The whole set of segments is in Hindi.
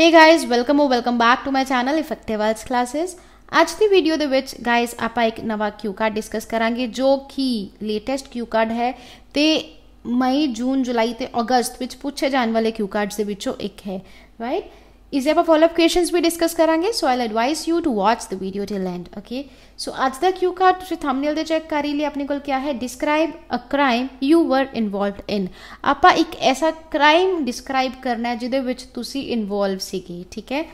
Hey guys welcome oh welcome back to my channel effective arts classes अज की वीडियो के गाइज आप एक नवा क्यू कार्ड डिस्कस करा जो कि लेटैसट क्यू कार्ड है तो मई जून जुलाई तो अगस्त में पूछे जाने वाले क्यू कार्ड्स के एक है राइट right? इसे आप फॉलोअप क्वेश्चन भी डिस्कस करेंगे so I advise you to watch the video till end okay so आज तक यू का तुझे थंबनेल दे चेक ही लिया अपने को क्या है describe a crime you were involved in आप एक ऐसा क्राइम डिस्क्राइब करना है जिदे इन्वॉल्व ਸੀਗੇ ਠੀਕ ਹੈ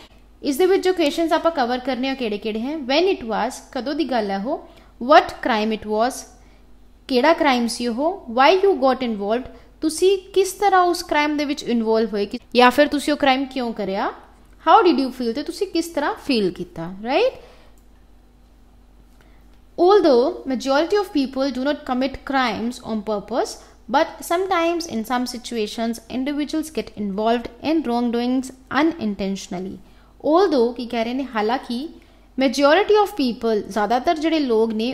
ਇਸ ਦੇ ਵਿੱਚ ਜੋ ਕੁਐਸਚਨਸ ਆਪਾਂ ਕਵਰ ਕਰਨੇ ਆ ਕਿਹੜੇ ਕਿਹੜੇ ਹੈ ਵੈਨ ਇਟ ਵਾਸ ਕਦੋਂ ਦੀ ਗੱਲ ਹੈ ਉਹ ਵਟ ਕ੍ਰਾਈਮ ਇਟ ਵਾਸ ਕਿਹੜਾ ਕ੍ਰਾਈਮ ਸੀ ਉਹ ਵਾਈ ਯੂ ਗਾਟ ਇਨਵੋਲਵਡ ਤੁਸੀਂ ਕਿਸ ਤਰ੍ਹਾਂ ਉਸ ਕ੍ਰਾਈਮ ਦੇ ਵਿੱਚ ਹਾਊ ਡਿਡ ਯੂ ਫੀਲ ਤੇ ਤੁਸੀਂ ਕਿਸ ਤਰ੍ਹਾਂ ਫੀਲ ਕੀਤਾ right Although majority of people do not commit crimes on purpose, but sometimes in some situations individuals get involved in wrongdoings unintentionally. Although कि कह रहे ने हालांकि majority of people ज़्यादातर जड़े लोग ने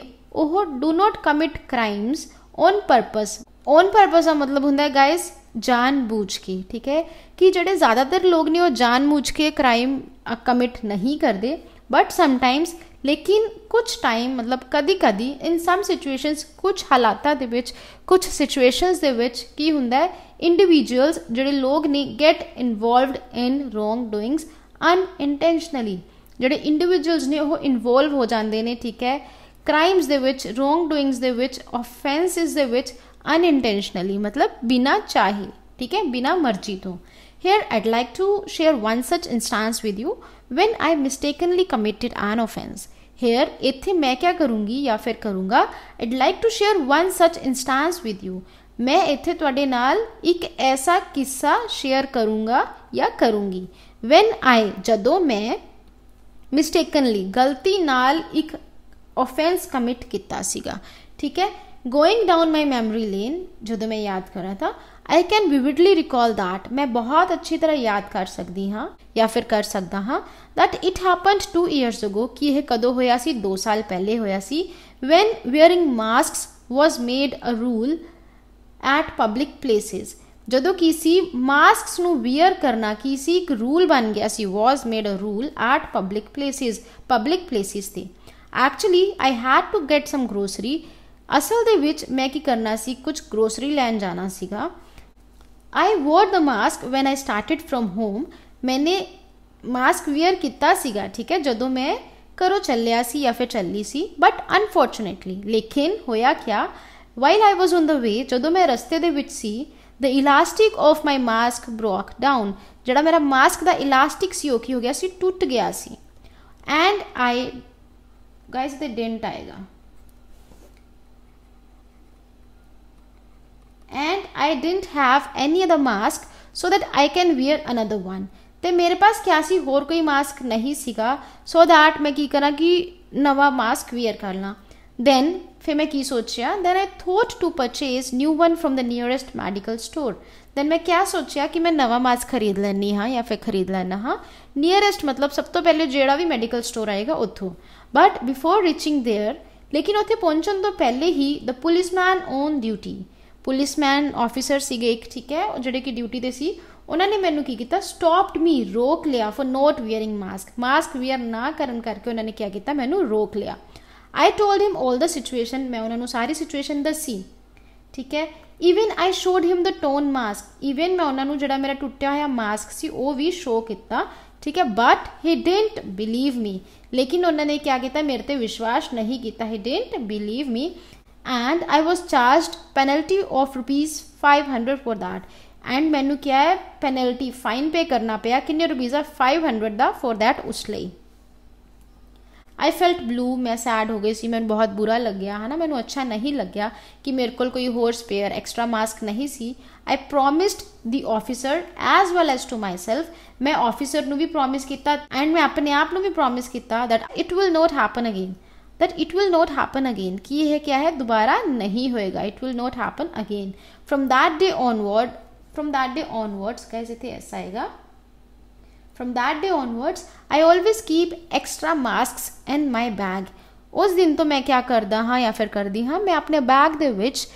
oh do not commit crimes on purpose on purpose का मतलब होंगे गाइस ਜਾਣਬੂਝ ਕੇ ਠੀਕ ਹੈ ਕਿ ਜਿਹੜੇ ਜ਼ਿਆਦਾਤਰ ਲੋਕ ਨੇ ਉਹ ਜਾਣਬੂਝ ਕੇ ਕ੍ਰਾਈਮ ਕਮਿਟ ਨਹੀਂ ਕਰਦੇ ਬਟ ਸਮਟਾਈਮਸ ਲੇਕਿਨ ਕੁਝ ਟਾਈਮ ਮਤਲਬ ਕਦੀ ਕਦੀ ਇਨ ਸਮ ਸਿਚੁਏਸ਼ਨਸ ਕੁਝ ਹਾਲਾਤਾਂ ਦੇ ਵਿੱਚ ਕੁਝ ਸਿਚੁਏਸ਼ਨਸ ਦੇ ਵਿੱਚ ਕੀ ਹੁੰਦਾ ਹੈ ਇੰਡੀਵਿਜੂਅਲਸ ਜਿਹੜੇ ਲੋਕ ਨੇ get involved in wrongdoings unintentionally ਜਿਹੜੇ ਇੰਡੀਵਿਜੂਅਲਸ ਨੇ ਉਹ ਇਨਵੋਲਵ ਹੋ ਜਾਂਦੇ ਨੇ ਠੀਕ ਹੈ ਕ੍ਰਾਈਮਸ ਦੇ ਵਿੱਚ ਰੋਂਗ ਡੂਇੰਗਸ ਦੇ ਵਿੱਚ ਆਫੈਂਸਸ ਦੇ ਵਿੱਚ अनइंटेंशनली मतलब बिना चाहे ठीक है बिना मर्जी तो here I'd like to share one such instance with you when I mistakenly committed an offence here इथे मैं क्या करूँगी या फिर करूँगा I'd like to share one such instance with you मैं इतने ਤੁਹਾਡੇ ਨਾਲ एक ऐसा किस्सा शेयर करूँगा या करूँगी वेन आई जदों मैं ਮਿਸਟੇਕਨਲੀ गलती ਨਾਲ ਇੱਕ ਆਫੈਂਸ ਕਮਿਟ ਕੀਤਾ ਸੀਗਾ going down my memory lane जो तो मैं याद कर रहा था I can vividly recall that मैं बहुत अच्छी तरह याद कर सकती हाँ या फिर कर सकता हाँ that it happen two years ago कि यह कदों होया सी दो साल पहले होया सी when wearing mask was made a rule at public places ਜਦੋਂ ਕਿਸੇ ਮਾਸਕਸ ਨੂੰ ਵੇਅਰ ਕਰਨਾ ਕਿਸੇ ਇੱਕ ਰੂਲ ਬਣ ਗਿਆ ਸੀ was made a rule at public places public places ਤੇ actually I had to get some grocery ਅਸਲ ਦੇ ਵਿੱਚ ਮੈਂ ਕੀ ਕਰਨਾ ਸੀ ਕੁਝ ਗਰੋਸਰੀ ਲੈਣ ਜਾਣਾ ਸੀਗਾ I wore the mask when I started from home ਮੈਨੇ ਮਾਸਕ ਵੇਅਰ ਕੀਤਾ ਸੀਗਾ ਠੀਕ ਹੈ ਜਦੋਂ ਮੈਂ ਘਰੋਂ ਚੱਲਿਆ ਸੀ ਜਾਂ ਫਿਰ ਚੱਲੀ ਸੀ ਬਟ ਅਨਫੋਰਚੂਨੇਟਲੀ ਲੇਕਿਨ ਹੋਇਆ ਕਿਆ while I was on the ਵੇ ਜਦੋਂ ਮੈਂ ਰਸਤੇ ਦੇ ਵਿੱਚ ਸੀ the elastic of my mask broke down ਜਿਹੜਾ ਮੇਰਾ ਮਾਸਕ ਦਾ ਇਲਾਸਟਿਕ ਸੀ ਉਹ ਕੀ ਹੋ ਗਿਆ ਸੀ ਟੁੱਟ ਗਿਆ ਸੀ ਐਂਡ ਆਈ ਗਾਇਸ ਦੇ ਡੈਂਟ ਆਏਗਾ and I didn't have any other mask so that I can wear another one तो मेरे पास क्या सी होर कोई मास्क नहीं सीगा सो दैट मैं की करा कि नवा मास्क वियर ला दैन फिर मैं की सोचा then I thought to purchase new one from the nearest medical store then मैं क्या सोचा कि मैं नवा मास्क खरीद लैनी हाँ या फिर खरीद लैना हाँ नियरेस्ट मतलब सब तो पहले जेड़ा भी मेडिकल स्टोर आएगा उतों बट बिफोर रीचिंग देयर लेकिन उत्थे पहुँचने तो पहले ही the policeman on duty policeman officer ਸੀਗੇ ਇੱਕ ਠੀਕ ਹੈ ਜਿਹੜੇ ਕਿ ਡਿਊਟੀ ਤੇ ਸੀ ਉਹਨਾਂ ਨੇ ਮੈਨੂੰ ਕੀ ਕੀਤਾ ਸਟਾਪਡ ਮੀ ਰੋਕ ਲਿਆ for not wearing mask mask wear ਨਾ ਕਰਨ ਕਰਕੇ ਉਹਨਾਂ ਨੇ ਕੀ ਕੀਤਾ ਮੈਨੂੰ ਰੋਕ ਲਿਆ I told him 올 the situation ਮੈਂ ਉਹਨਾਂ ਨੂੰ ਸਾਰੀ ਸਿਚੁਏਸ਼ਨ ਦੱਸੀ ਠੀਕ ਹੈ even I showed him the torn mask even ਮੈਂ ਉਹਨਾਂ ਨੂੰ ਜਿਹੜਾ ਮੇਰਾ ਟੁੱਟਿਆ ਹੋਇਆ ਮਾਸਕ ਸੀ ਉਹ ਵੀ ਸ਼ੋ ਕੀਤਾ ठीक है but he didn't believe me लेकिन उन्होंने क्या किया मेरे ते विश्वास नहीं किया he didn't believe me and I was charge penalty of rupees five hundred for that and मैनू क्या है पेनल्टी फाइन पे करना पे कि रुपीज आ फाइव हंड्रेड का फॉर दैट उस आई फेल्ट ब्लू मैं सैड हो गई सी मैं बहुत बुरा लग गया है ना मैं अच्छा नहीं लग गया कि मेरे को कोई होर स्पेयर एक्स्ट्रा मास्क नहीं सी I promised the officer as well as to myself मैं ऑफिसर भी प्रोमिस किया एंड मैं अपने आप में भी प्रोमिस किया that it will not happen again that it will not happen again कि यह क्या है दोबारा नहीं होएगा it will not happen again from that day onward from that day onwards कैसे थे ऐसा आएगा from that day onwards I always keep extra mask and my bag उस दिन तो मैं क्या कर दा हाँ या फिर कर दी हाँ मैं अपने बैग दे विच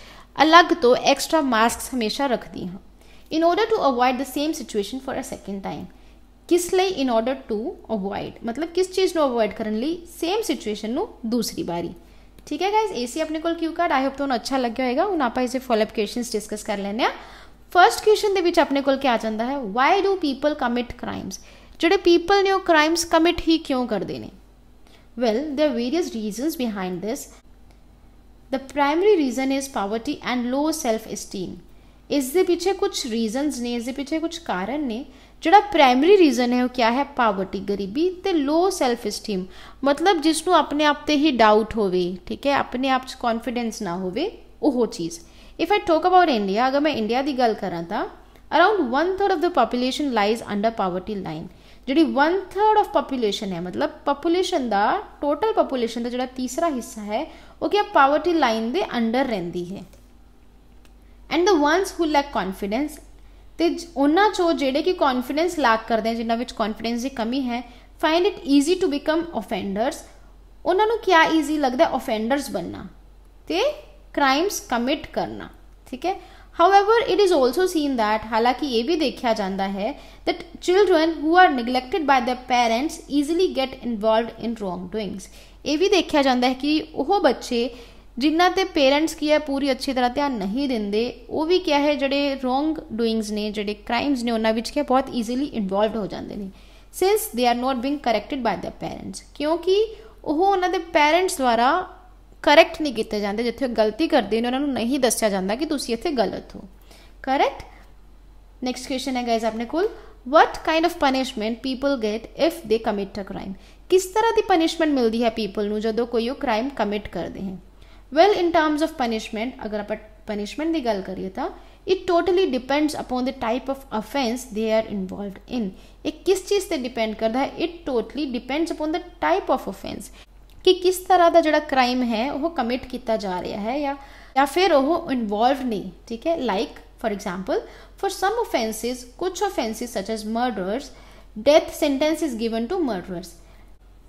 अलग तो एक्स्ट्रा मास्क हमेशा रख दी हाँ in order to avoid the same situation for a second time किस लई इन ऑर्डर टू अवॉइड मतलब किस चीज़ को अवॉइड करने ली सेम सिचुएशन नु दूसरी बारी ठीक है गाइज ए सी अपने को क्यू कार्ड आई होप तो अच्छा लग गया होगा हूँ आप इसे फॉलोअप क्वेश्चन डिस्कस कर लें फर्स्ट क्वेश्चन के अपने को आ जाता है why do people commit crimes जोड़े पीपल ने क्राइम्स कमिट ही क्यों करते हैं well they are various reasons behind this the primary reason is poverty and low self esteem ਇਸ ਦੇ ਪਿੱਛੇ ਕੁਝ ਰੀਜ਼ਨਸ ਨੇ ਇਸ ਦੇ ਪਿੱਛੇ ਕੁਝ ਕਾਰਨ ਨੇ ਜਿਹੜਾ ਪ੍ਰਾਇਮਰੀ ਰੀਜ਼ਨ ਹੈ ਉਹ ਕੀ ਹੈ ਪਾਵਰਟੀ ਗਰੀਬੀ ਤੇ ਲੋ ਸੈਲਫ esteem ਮਤਲਬ ਜਿਸ ਨੂੰ ਆਪਣੇ ਆਪ ਤੇ ਹੀ ਡਾਊਟ ਹੋਵੇ ਠੀਕ ਹੈ ਆਪਣੇ ਆਪ 'ਚ ਕੌਨਫੀਡੈਂਸ ਨਾ ਹੋਵੇ ਉਹ ਚੀਜ਼ if I talk about India ਅਗਰ ਮੈਂ ਇੰਡੀਆ ਦੀ ਗੱਲ ਕਰਾਂ ਤਾਂ around 1/3 of the population lies under poverty line ਜਿਹੜੀ 1/3 ਆਫ ਪੋਪੂਲੇਸ਼ਨ ਹੈ ਮਤਲਬ ਪੋਪੂਲੇਸ਼ਨ ਦਾ ਟੋਟਲ ਪੋਪੂਲੇਸ਼ਨ ਦਾ ਜਿਹੜਾ ਤੀਸਰਾ ਹਿੱਸਾ ਹੈ ਉਹ ਕਿ ਪਾਵਰਟੀ ਲਾਈਨ ਦੇ ਅੰਡਰ ਰਹਿੰਦੀ ਹੈ and the ones who lack confidence ਤੇ ਉਹਨਾਂ ਚੋਂ ਜਿਹੜੇ ਕਿ ਕੌਨਫੀਡੈਂਸ ਲੈਕ ਕਰਦੇ ਆ ਜਿਨ੍ਹਾਂ ਵਿੱਚ ਕੌਨਫੀਡੈਂਸ ਦੀ ਕਮੀ ਹੈ find it easy to become offenders ਉਹਨਾਂ ਨੂੰ ਕਿਆ ਈਜ਼ੀ ਲੱਗਦਾ ਆਫੈਂਡਰਸ ਬਣਨਾ ਤੇ ਕ੍ਰਾਈਮਸ ਕਮਿਟ ਕਰਨਾ ਠੀਕ ਹੈ however it is also seen that ਹਾਲਾਂਕਿ ਇਹ ਵੀ ਦੇਖਿਆ ਜਾਂਦਾ ਹੈ that children who are neglected by their parents easily get involved in wrongdoings ਇਹ ਵੀ ਦੇਖਿਆ ਜਾਂਦਾ ਹੈ ਕਿ ਉਹ ਬੱਚੇ ਜਿਨ੍ਹਾਂ ਤੇ ਪੇਰੈਂਟਸ ਕੀ ਹੈ ਪੂਰੀ ਅੱਛੀ ਤਰ੍ਹਾਂ ਧਿਆਨ ਨਹੀਂ ਦਿੰਦੇ ਉਹ ਵੀ ਕਿਹਾ ਹੈ ਜਿਹੜੇ ਰੋਂਗ ਡੂਇੰਗਸ ਨੇ ਜਿਹੜੇ ਕ੍ਰਾਈਮਸ ਨੇ ਉਹਨਾਂ ਵਿੱਚ ਕੀ ਬਹੁਤ ਈਜ਼ੀਲੀ ਇਨਵੋਲਵਡ ਹੋ ਜਾਂਦੇ ਨੇ since they are not being corrected by their parents ਕਿਉਂਕਿ ਉਹ ਉਹਨਾਂ ਦੇ ਪੇਰੈਂਟਸ ਦੁਆਰਾ ਕਰੈਕਟ ਨਹੀਂ ਕੀਤੇ ਜਾਂਦੇ ਜਿੱਥੇ ਗਲਤੀ ਕਰਦੇ ਨੇ ਉਹਨਾਂ ਨੂੰ ਨਹੀਂ ਦੱਸਿਆ ਜਾਂਦਾ ਕਿ ਤੁਸੀਂ ਇੱਥੇ ਗਲਤ ਹੋ ਕਰੈਕਟ ਨੈਕਸਟ ਕੁਐਸਚਨ ਹੈ ਗਾਇਜ਼ ਆਪਣੇ ਕੋਲ what kind of punishment people get if they commit a crime ਕਿਸ ਤਰ੍ਹਾਂ ਦੀ ਪਨਿਸ਼ਮੈਂਟ ਮਿਲਦੀ ਹੈ ਪੀਪਲ ਨੂੰ ਜਦੋਂ ਕੋਈ ਉਹ ਕ੍ਰਾਈਮ ਕਮਿਟ ਕਰਦੇ ਹਨ well in terms of punishment अगर आप पनिशमेंट की गल करिए it totally depends upon the type of offence they are involved in एक किस चीज़ से डिपेंड करता है it totally depends upon the type of offence कि किस तरह का जोड़ा क्राइम है वह कमिट किया जा रहा है या या फिर वह इन्वॉल्व नहीं ठीक है like for example for some offences कुछ offences such as murders death sentence is given to murders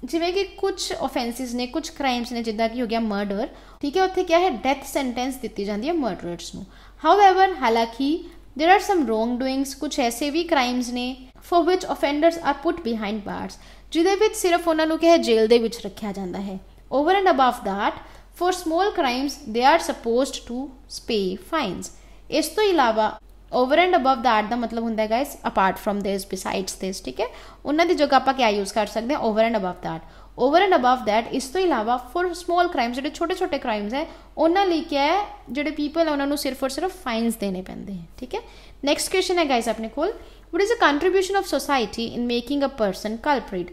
ਜਿਵੇਂ ਕਿ ਕੁਝ ਆਫੈਂਸਸ ਨੇ ਕੁਝ ਕ੍ਰਾਈਮਸ ਨੇ ਜਿੱਦਾਂ ਕਿ ਹੋ ਗਿਆ ਮਰਡਰ ਠੀਕ ਹੈ ਉੱਥੇ ਕੀ ਹੈ ਡੈਥ ਸੈਂਟੈਂਸ ਦਿੱਤੀ ਜਾਂਦੀ ਹੈ ਮਰਡਰਰਸ ਨੂੰ ਹਾਊਐਵਰ ਹਾਲਾਂਕਿ there are some wrong doings ਕੁਝ ਐਸੇ ਵੀ ਕ੍ਰਾਈਮਸ ਨੇ for which offenders are put behind bars ਜਿਹਦੇ ਵਿੱਚ ਸਿਰਫ ਉਹਨਾਂ ਨੂੰ ਕਿਹਾ ਜੇਲ੍ਹ ਦੇ ਵਿੱਚ ਰੱਖਿਆ ਜਾਂਦਾ ਹੈ over and above that for small crimes they are supposed to pay fines ਇਸ ਤੋਂ ਇਲਾਵਾ ਓਵਰ ਐਂਡ ਅਬਵ ਦੈਟ ਦਾ ਮਤਲਬ ਹੁੰਦਾ ਹੈ guys apart from this besides this ਠੀਕ ਹੈ ਉਹਨਾਂ ਦੀ ਜਗ੍ਹਾ ਆਪਾਂ ਕਿਆ ਯੂਜ਼ ਕਰ ਸਕਦੇ ਹਾਂ over and above that over and above that ਇਸ ਤੋਂ ਇਲਾਵਾ ਫॉर ਸਮਾਲ ਕ੍ਰਾਈਮਸ ਜਿਹੜੇ ਛੋਟੇ ਛੋਟੇ ਕ੍ਰਾਈਮਸ ਹੈ ਉਹਨਾਂ ਲਈ ਕਿਆ ਹੈ ਜਿਹੜੇ ਪੀਪਲ ਉਹਨਾਂ ਨੂੰ ਸਿਰਫ ਔਰ ਸਿਰਫ ਫਾਈਨਸ ਦੇਣੇ ਪੈਂਦੇ ਹੈ ਠੀਕ ਹੈ ਨੈਕਸਟ ਕੁਐਸਚਨ ਹੈ ਗਾਇਸ ਆਪਣੇ ਕੋਲ what is a contribution of society in making a person culprit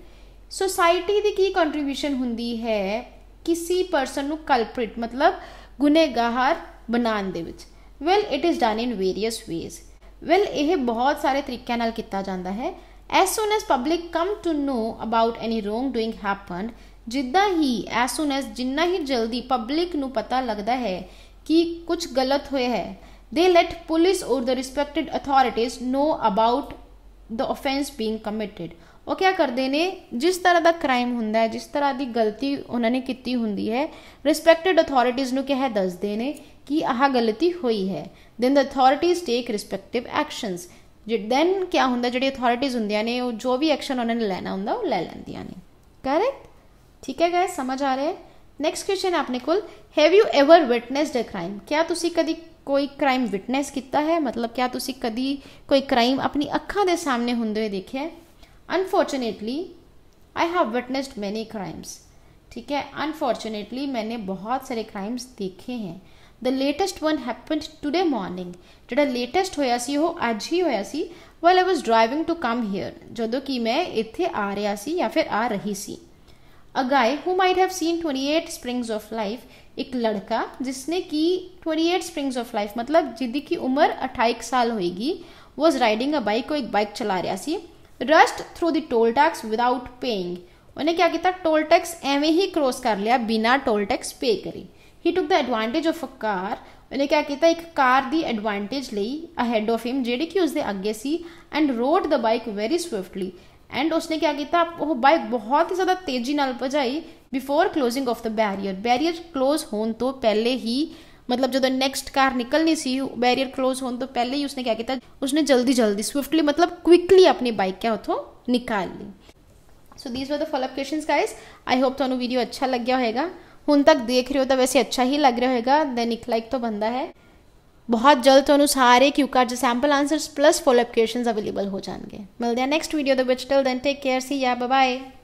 society ਦੀ ਕੀ ਕੰਟਰੀਬਿਊਸ਼ਨ ਹੁੰਦੀ ਹੈ ਕਿਸੇ ਪਰਸਨ ਨੂੰ ਕਲਪ੍ਰਿਟ ਮਤਲਬ ਗੁਨੇਗਾਰ ਬਣਾਉਣ ਦੇ ਵਿੱਚ well it is done in various ways well ਇਹ ਬਹੁਤ ਸਾਰੇ ਤਰੀਕਿਆਂ ਨਾਲ ਕੀਤਾ ਜਾਂਦਾ ਹੈ as soon as public come to know about any wrong doing happened ਜਿੱਦਾਂ ਹੀ ਐਸ ਸੂਨ ਐਸ ਜਿੰਨਾ ਹੀ ਜਲਦੀ ਪਬਲਿਕ ਨੂੰ ਪਤਾ ਲੱਗਦਾ ਹੈ ਕਿ ਕੁਝ ਗਲਤ ਹੋਇਆ ਹੈ they let police or the respected authorities know about the offense being committed ਉਹ ਕੀ ਕਰਦੇ ਨੇ ਜਿਸ ਤਰ੍ਹਾਂ ਦਾ ਕ੍ਰਾਈਮ ਹੁੰਦਾ ਹੈ ਜਿਸ ਤਰ੍ਹਾਂ ਦੀ ਗਲਤੀ ਉਹਨਾਂ ਨੇ ਕੀਤੀ ਹੁੰਦੀ ਹੈ ਰਿਸਪੈਕਟਡ ਅਥਾਰਟੀਆਂ ਨੂੰ ਕਿਹਾ ਦੱਸਦੇ ਨੇ ਕਿ ਆਹ ਗਲਤੀ ਹੋਈ ਹੈ ਦੈਨ ਦ ਅਥਾਰਟੀਆਂ ਟੇਕ ਰਿਸਪੈਕਟਿਵ ਐਕਸ਼ਨਸ ਜੇ ਦੈਨ ਕੀ ਹੁੰਦਾ ਜਿਹੜੀ ਅਥਾਰਟੀਆਂ ਹੁੰਦੀਆਂ ਨੇ ਉਹ ਜੋ ਵੀ ਐਕਸ਼ਨ ਉਹਨਾਂ ਨੇ ਲੈਣਾ ਹੁੰਦਾ ਉਹ ਲੈ ਲੈਂਦੀਆਂ ਨੇ ਕਰੈਕਟ ਠੀਕ ਹੈ ਗਾਇਸ ਸਮਝ ਆ ਰਿਹਾ ਹੈ ਨੈਕਸਟ ਕੁਐਸਚਨ ਆਪਣੇ ਕੋਲ have you ever witnessed a crime ਕਿਆ ਤੁਸੀਂ ਕਦੀ ਕੋਈ ਕ੍ਰਾਈਮ ਵਿਟਨੈਸ ਕੀਤਾ ਹੈ ਮਤਲਬ ਕਿਆ ਤੁਸੀਂ ਕਦੀ ਕੋਈ ਕ੍ਰਾਈਮ ਆਪਣੀ ਅੱਖਾਂ ਦੇ ਸਾਹਮਣੇ ਹੁੰਦੇ ਹੋਏ ਦੇਖਿਆ ਹੈ unfortunately I have witnessed many crimes ठीक है अनफॉर्चुनेटली मैंने बहुत सारे क्राइम्स देखे हैं the latest one happen today morning जोड़ा लेटेस्ट होया सी हो अज ही होया सी well I was driving to come here जो कि मैं इतने आ रहा सी या फिर आ रही सी a guy who might have seen twenty eight springs of life एक लड़का जिसने कि twenty eight springs of life मतलब जिंदगी की उम्र अठाईक साल होएगी वॉज राइडिंग अ बाइक को एक बाइक चला रहा सी rushed through the toll tax without paying उन्हें क्या किया टोल टैक्स एवं ही क्रॉस कर लिया बिना टोल टैक्स पे करे he took the advantage of a car उन्हें क्या किया एक कार की एडवांटेज ली अहेड ऑफ हिम जेडी कि उसके अगे से and rode the bike very swiftly एंड उसने क्या किया वो बाइक बहुत ही ज़्यादा तेजी भजाई before closing of the barrier barrier close होने तो पहले ही मतलब जो नेक्स्ट कार निकलनी सी बैरियर क्लोज होने तो पहले ही उसने क्या किया उसने जल्दी जल्दी स्विफ्टली मतलब क्विकली अपनी बाइक क्या उतो निकाल ली so these were the follow up question guys I hope थानू वीडियो अच्छा लग गया होगा हूँ तक देख रहे हो तो वैसे अच्छा ही लग रहा होगा देन एक लाइक तो बनता है बहुत जल्द तो सारे Q card sample answers plus follow up question available हो जाएंगे मिलते हैं नेक्स्ट वीडियो तो बिच टल देन टेक केयर सी या बाय